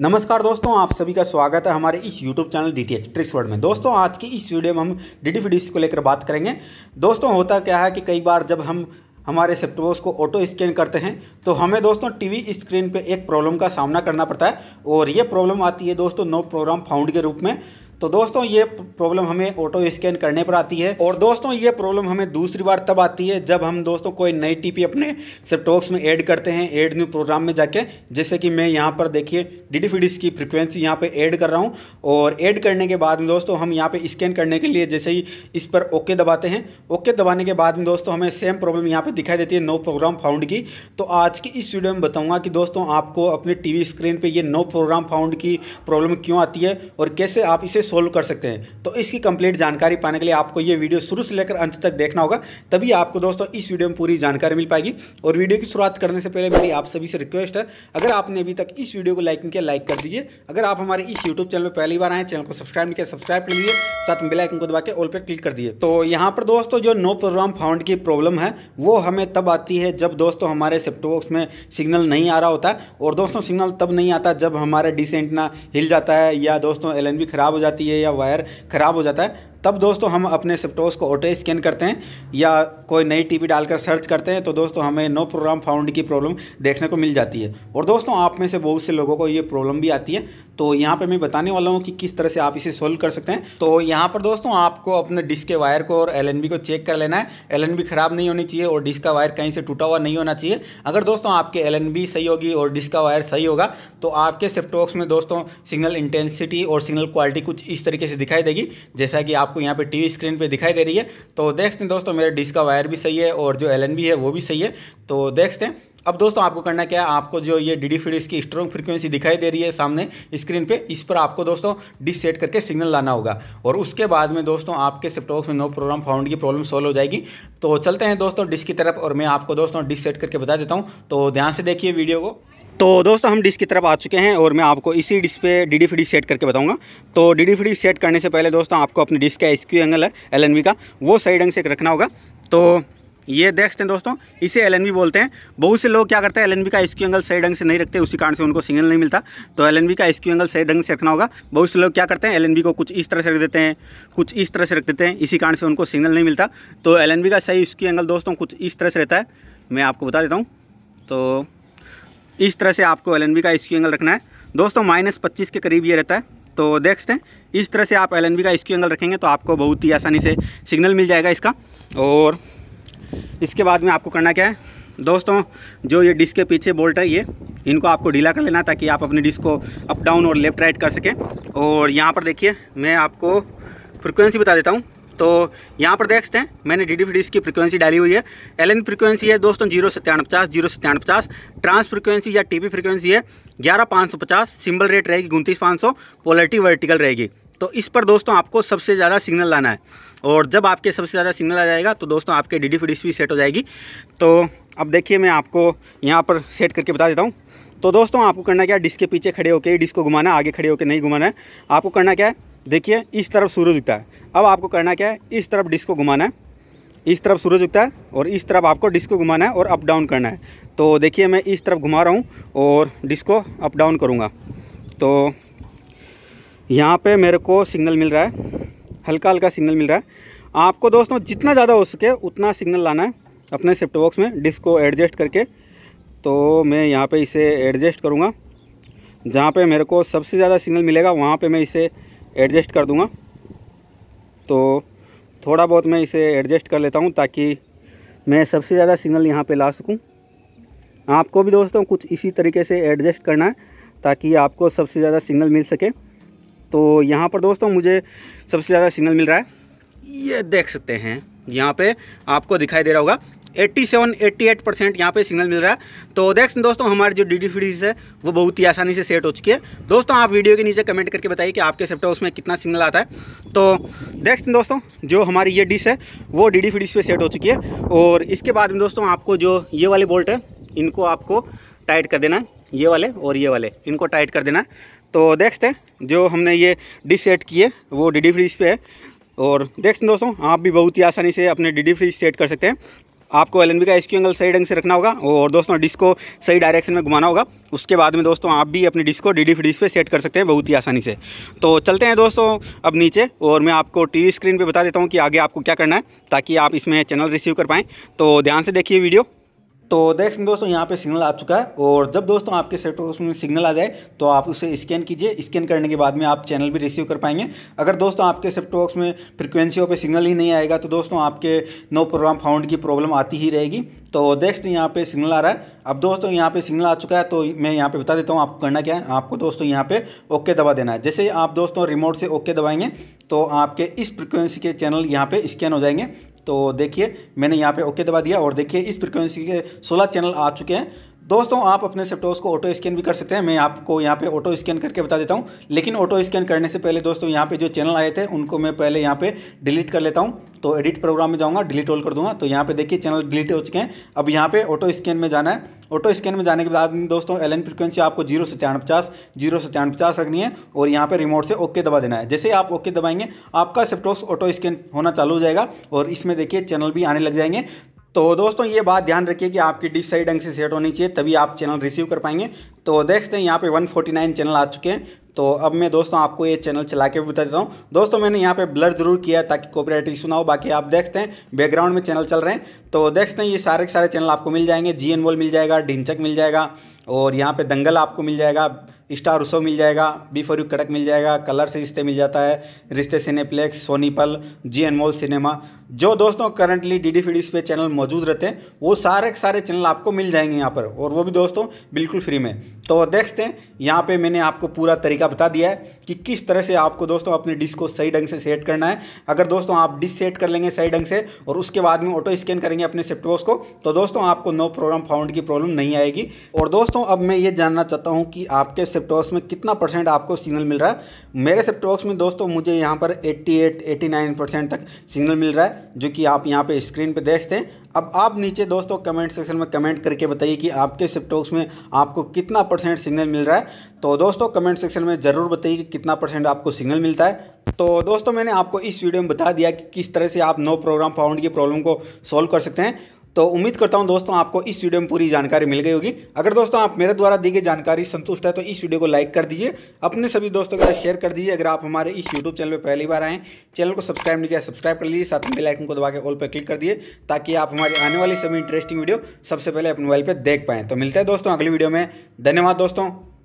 नमस्कार दोस्तों आप सभी का स्वागत है हमारे इस YouTube channel D T H tricks word में दोस्तों आज की इस वीडियो में हम डी डी वीडियोस को लेकर बात करेंगे दोस्तों होता क्या है कि कई बार जब हम हमारे सेप्टोस को ऑटो स्कैन करते हैं तो हमें दोस्तों टीवी स्क्रीन पे एक प्रॉब्लम का सामना करना पड़ता है और ये प्रॉब्लम आती है दोस्तों नो प्रोग्राम फाउंड के रूप में तो दोस्तों ये प्रॉब्लम हमें ऑटो स्कैन करने पर आती है और दोस्तों ये प्रॉब्लम हमें दूसरी बार तब आती है जब हम दोस्तों कोई नई टीपी अपने सेप्टॉक्स में ऐड करते हैं ऐड न्यू प्रोग्राम में जाके जैसे कि मैं यहाँ पर देखिए डी की फ्रिक्वेंसी यहाँ पर ऐड कर रहा हूँ और ऐड करने के बाद में दोस्तों हम यहाँ पर स्कैन करने के लिए जैसे ही इस पर ओके दबाते हैं ओके दबाने के बाद में दोस्तों हमें सेम प्रॉब्लम यहाँ पर दिखाई देती है नो प्रोग्राम फाउंड की तो आज की इस वीडियो में बताऊँगा कि दोस्तों आपको अपने टी स्क्रीन पर यह नो प्रोग्राम फाउंड की प्रॉब्लम क्यों आती है और कैसे आप इसे सोल्व कर सकते हैं तो इसकी कंप्लीट जानकारी पाने के लिए आपको ये वीडियो शुरू से लेकर अंत तक देखना होगा तभी आपको दोस्तों इस वीडियो में पूरी जानकारी मिल पाएगी और वीडियो की शुरुआत करने से पहले मेरी आप सभी से रिक्वेस्ट है अगर आपने अभी तक इस वीडियो को लाइक नहीं किया लाइक कर दीजिए अगर आप हमारे इस यूट्यूब चैनल पर पहली बार आए चैनल को सब्सक्राइब नहीं किया सब्सक्राइब कर लीजिए साथ में बेलाइकन को दबा के ऑल पर क्लिक कर दिए तो यहाँ पर दोस्तों जो नो प्रोग्राम फाउंड की प्रॉब्लम है वो हमें तब आती है जब दोस्तों हमारे सेप्टोबॉक्स में सिग्नल नहीं आ रहा होता और दोस्तों सिग्नल तब नहीं आता जब हमारा ना हिल जाता है या दोस्तों एल खराब हो जाती जाती है या वायर ख़राब हो जाता है तब दोस्तों हम अपने सिप्टोस को ऑटो स्कैन करते हैं या कोई नई टीवी डालकर सर्च करते हैं तो दोस्तों हमें नो प्रोग्राम फाउंड की प्रॉब्लम देखने को मिल जाती है और दोस्तों आप में से बहुत से लोगों को ये प्रॉब्लम भी आती है तो यहाँ पे मैं बताने वाला हूँ कि किस तरह से आप इसे सोल्व कर सकते हैं तो यहाँ पर दोस्तों आपको अपने डिस्क के वायर को और एल को चेक कर लेना है एल ख़राब नहीं होनी चाहिए और डिस्क का वायर कहीं से टूटा हुआ नहीं होना चाहिए अगर दोस्तों आपके एल सही होगी और डिस्क का वायर सही होगा तो आपके सिप्टोक्स में दोस्तों सिग्नल इंटेंसिटी और सिग्नल क्वालिटी कुछ इस तरीके से दिखाई देगी जैसा कि आप आपको यहाँ पे टीवी स्क्रीन पे दिखाई दे रही है तो देखते हैं दोस्तों मेरे डिस्क का वायर भी सही है और जो एल है वो भी सही है तो देखते हैं अब दोस्तों आपको करना क्या है आपको जो ये डी डी फीड इसकी स्ट्रॉन्ग फ्रिक्वेंसी दिखाई दे रही है सामने स्क्रीन पे इस पर आपको दोस्तों डिस सेट करके सिग्नल लाना होगा और उसके बाद में दोस्तों आपके सेप्टॉक्स में नो प्रोग्राम फाउंड की प्रॉब्लम सॉल्व हो जाएगी तो चलते हैं दोस्तों डिस्क की तरफ और मैं आपको दोस्तों डिस सेट करके बता देता हूँ तो ध्यान से देखिए वीडियो को तो दोस्तों हम डिश की तरफ आ चुके हैं और मैं आपको इसी डिश पे डी डी सेट करके बताऊंगा तो डी डी सेट करने से पहले दोस्तों आपको अपनी डिश का एसक्यू एंगल है एल का वो सही ढंग से रखना होगा तो ये देख सकते हैं दोस्तों इसे एल बोलते हैं बहुत से लोग क्या करते हैं एल का एस एंगल सही ढंग से नहीं रखते उसी कारण से उनको सिग्नल नहीं मिलता तो एल का एसक्यू एंगल सही ढंग से रखना होगा बहुत से लोग क्या करते हैं एल को कुछ इस तरह से रख देते हैं कुछ इस तरह से रख देते हैं इसी कारण से उनको सिग्नल नहीं मिलता तो एल का सही एस एंगल दोस्तों कुछ इस तरह से रहता है मैं आपको बता देता हूँ तो इस तरह से आपको एल का इसक्यू एंगल रखना है दोस्तों माइनस पच्चीस के करीब ये रहता है तो देखते हैं इस तरह से आप एल का इसक्यू एंगल रखेंगे तो आपको बहुत ही आसानी से सिग्नल मिल जाएगा इसका और इसके बाद में आपको करना क्या है दोस्तों जो ये डिस्क के पीछे बोल्ट है ये इनको आपको ढीला कर लेना ताकि आप अपने डिस्क को अप डाउन और लेफ़्ट राइट कर सकें और यहाँ पर देखिए मैं आपको फ्रिक्वेंसी बता देता हूँ तो यहाँ पर देखते हैं मैंने डी डी की फ्रिक्वेंसी डाली हुई है एल फ्रीक्वेंसी है दोस्तों जीरो सत्तावन पचास जीरो सत्तावन पचास ट्रांस फ्रिक्वेंसी या टीपी फ्रीक्वेंसी है ग्यारह पाँच सौ पचास सिम्बल रेट रहेगी उनतीस पाँच सौ पोलिटी वर्टिकल रहेगी तो इस पर दोस्तों आपको सबसे ज़्यादा सिग्नल लाना है और जब आपके सबसे ज़्यादा सिग्नल आ जाएगा तो दोस्तों आपके डी डी भी सेट हो जाएगी तो अब देखिए मैं आपको यहाँ पर सेट करके बता देता हूँ तो दोस्तों आपको करना क्या है डिस्क के पीछे खड़े होकर डिस्क को घुमाना आगे खड़े होकर नहीं घुमाना है आपको करना क्या है देखिए इस तरफ सूरज उगता है अब आपको करना क्या है इस तरफ डिस्क को घुमाना है इस तरफ सूरज उगता है और इस तरफ आपको डिस्क को घुमाना है और अप डाउन करना है तो देखिए मैं इस तरफ घुमा रहा हूँ और डिस्क को अप डाउन करूँगा तो यहाँ पे मेरे को सिग्नल मिल रहा है हल्का हल्का सिग्नल मिल रहा है आपको दोस्तों जितना ज़्यादा हो सके उतना सिग्नल लाना है अपने शिफ्ट बॉक्स में डिस्क को एडजस्ट करके तो मैं यहाँ पे इसे एडजस्ट करूँगा जहाँ पे मेरे को सबसे ज़्यादा सिग्नल मिलेगा वहाँ पे मैं इसे एडजस्ट कर दूँगा तो थोड़ा बहुत मैं इसे एडजस्ट कर लेता हूँ ताकि मैं सबसे ज़्यादा सिग्नल यहाँ पे ला सकूँ आपको भी दोस्तों कुछ इसी तरीके से एडजस्ट करना है ताकि आपको सबसे ज़्यादा सिग्नल मिल सके तो यहाँ पर दोस्तों मुझे सबसे ज़्यादा सिग्नल मिल रहा है ये देख सकते हैं यहाँ पर आपको दिखाई दे रहा होगा 87 88 परसेंट यहाँ पर सिग्नल मिल रहा है तो देख दोस्तों हमारी जो डी डी है वो बहुत ही आसानी से सेट हो चुकी है दोस्तों आप वीडियो के नीचे कमेंट करके बताइए कि आपके सेप्टा उसमें कितना सिग्नल आता है तो देख दोस्तों जो हमारी ये डिश है वो डी डी पे सेट हो चुकी है और इसके बाद में दोस्तों आपको जो ये वाले बोल्ट है इनको आपको टाइट कर देना है ये वाले और ये वाले इनको टाइट कर देना है तो देखते हैं जो हमने ये डिश सेट की है वो डी डी फ्रीज पे है और देख सकते दोस्तों आप भी बहुत ही आसानी से अपने डी डी फ्रीज सेट कर सकते हैं आपको एल का एस एंगल सही ढंग से रखना होगा और दोस्तों डिस्क को सही डायरेक्शन में घुमाना होगा उसके बाद में दोस्तों आप भी अपनी डिस्क को डी डी फ्रीज सेट कर सकते हैं बहुत ही आसानी से तो चलते हैं दोस्तों अब नीचे और मैं आपको टीवी स्क्रीन पर बता देता हूँ कि आगे आपको क्या करना है ताकि आप इसमें चैनल रिसीव कर पाएँ तो ध्यान से देखिए वीडियो तो देख सकते दोस्तों यहाँ पे सिग्नल आ चुका है और जब दोस्तों आपके सेट में सिग्नल आ जाए तो आप उसे स्कैन कीजिए स्कैन करने के बाद में आप चैनल भी रिसीव कर पाएंगे अगर दोस्तों आपके सेप्टॉक्स में फ्रिक्वेंसीयों पे सिग्नल ही नहीं आएगा तो दोस्तों आपके नो प्रोग्राम फाउंड की प्रॉब्लम आती ही रहेगी तो देख सकते यहाँ पे सिग्नल आ रहा है अब दोस्तों यहाँ पे सिग्नल आ चुका है तो मैं यहाँ पे बता देता हूँ आपको करना क्या है आपको दोस्तों यहाँ पे ओके दबा देना है जैसे आप दोस्तों रिमोट से ओके दबाएंगे तो आपके इस फ्रिक्वेंसी के चैनल यहाँ पे स्कैन हो जाएंगे तो देखिए मैंने यहाँ पे ओके दबा दिया और देखिए इस फ्रिक्वेंसी के 16 चैनल आ चुके हैं दोस्तों आप अपने सेप्टोस को ऑटो स्कैन भी कर सकते हैं मैं आपको यहाँ पे ऑटो स्कैन करके बता देता हूँ लेकिन ऑटो स्कैन करने से पहले दोस्तों यहाँ पे जो चैनल आए थे उनको मैं पहले यहाँ पे डिलीट कर लेता हूँ तो एडिट प्रोग्राम में जाऊंगा डिलीट ऑल कर दूंगा तो यहाँ पे देखिए चैनल डिलीट हो चुके हैं अब यहाँ पे ऑटो स्कैन में जाना है ऑटो स्कैन में जाने के बाद दोस्तों एल एन फ्रिक्वेंसी आपको जीरो से तिरानवे पचास जीरो से तिरानवे पचास रखनी है और यहाँ पे रिमोट से ओके दबा देना है जैसे आप ओके दबाएंगे आपका सिप्टॉक्स ऑटो स्कैन होना चालू हो जाएगा और इसमें देखिए चैनल भी आने लग जाएंगे तो दोस्तों ये बात ध्यान रखिए कि आपकी डिश सही ढंग से सेट होनी चाहिए तभी आप चैनल रिसीव कर पाएंगे तो देखते हैं यहाँ पे 149 चैनल आ चुके हैं तो अब मैं दोस्तों आपको ये चैनल चला के बता देता हूँ दोस्तों मैंने यहाँ पे ब्लर जरूर किया ताकि कॉपीराइट इशू ना हो बाकी आप देखते हैं बैकग्राउंड में चैनल चल रहे हैं तो देखते हैं ये सारे के सारे चैनल आपको मिल जाएंगे जी एन मिल जाएगा ढिनचक मिल जाएगा और यहाँ पे दंगल आपको मिल जाएगा स्टार उसो मिल जाएगा बी फॉर यू कड़क मिल जाएगा कलर से रिश्ते मिल जाता है रिश्ते सिनेप्लेक्स सोनीपल जी एन मॉल सिनेमा जो दोस्तों करंटली डी डी फी पे चैनल मौजूद रहते हैं वो सारे के सारे चैनल आपको मिल जाएंगे यहाँ पर और वो भी दोस्तों बिल्कुल फ्री में तो देखते हैं यहाँ पे मैंने आपको पूरा तरीका बता दिया है कि किस तरह से आपको दोस्तों अपने डिश को सही ढंग से सेट करना है अगर दोस्तों आप डिश सेट कर लेंगे सही ढंग से और उसके बाद में ऑटो स्कैन करेंगे अपने सेप्टोस को तो दोस्तों आपको नो प्रोग्राम फाउंड की प्रॉब्लम नहीं आएगी और दोस्तों अब मैं ये जानना चाहता हूँ कि आपके सेप्टोस में कितना परसेंट आपको सिग्नल मिल रहा है मेरे सेप्टॉक्स में दोस्तों मुझे यहाँ पर 88, 89 परसेंट तक सिग्नल मिल रहा है जो कि आप यहाँ पे स्क्रीन पे देखते हैं अब आप नीचे दोस्तों कमेंट सेक्शन में कमेंट करके बताइए कि आपके सेप्टॉक्स में आपको कितना परसेंट सिग्नल मिल रहा है तो दोस्तों कमेंट सेक्शन में ज़रूर बताइए कि कितना परसेंट आपको सिग्नल मिलता है तो दोस्तों मैंने आपको इस वीडियो में बता दिया कि किस तरह से आप नो प्रोग्राम फाउंड की प्रॉब्लम को सॉल्व कर सकते हैं तो उम्मीद करता हूं दोस्तों आपको इस वीडियो में पूरी जानकारी मिल गई होगी अगर दोस्तों आप मेरे द्वारा दी गई जानकारी संतुष्ट है तो इस वीडियो को लाइक कर दीजिए अपने सभी दोस्तों के साथ शेयर कर दीजिए अगर आप हमारे इस यूट्यूब चैनल पर पहली बार आएँ चैनल को सब्सक्राइब नहीं किया सब्सक्राइब कर लीजिए साथ में बेलाइकन को दबा के ऑल पर क्लिक कर दिए ताकि आप हमारी आने वाली सभी इंटरेस्टिंग वीडियो सबसे पहले अपने मोबाइल पर देख पाएँ तो मिलते हैं दोस्तों अगली वीडियो में धन्यवाद दोस्तों